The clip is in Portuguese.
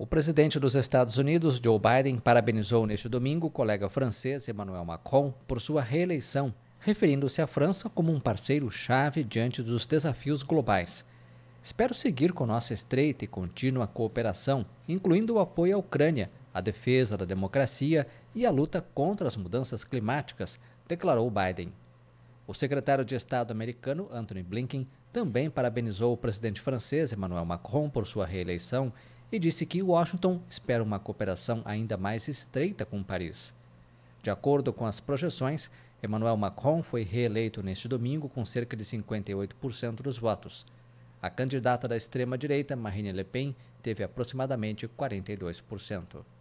O presidente dos Estados Unidos, Joe Biden, parabenizou neste domingo o colega francês Emmanuel Macron por sua reeleição, referindo-se à França como um parceiro-chave diante dos desafios globais. Espero seguir com nossa estreita e contínua cooperação, incluindo o apoio à Ucrânia, a defesa da democracia e a luta contra as mudanças climáticas, declarou Biden. O secretário de Estado americano, Anthony Blinken, também parabenizou o presidente francês Emmanuel Macron por sua reeleição e disse que Washington espera uma cooperação ainda mais estreita com Paris. De acordo com as projeções, Emmanuel Macron foi reeleito neste domingo com cerca de 58% dos votos. A candidata da extrema-direita, Marine Le Pen, teve aproximadamente 42%.